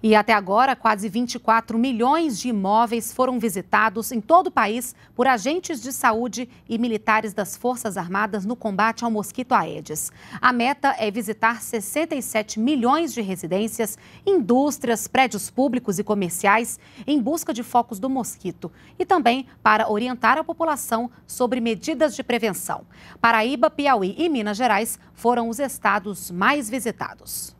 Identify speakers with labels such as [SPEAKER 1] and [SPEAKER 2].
[SPEAKER 1] E até agora, quase 24 milhões de imóveis foram visitados em todo o país por agentes de saúde e militares das Forças Armadas no combate ao mosquito Aedes. A meta é visitar 67 milhões de residências, indústrias, prédios públicos e comerciais em busca de focos do mosquito e também para orientar a população sobre medidas de prevenção. Paraíba, Piauí e Minas Gerais foram os estados mais visitados.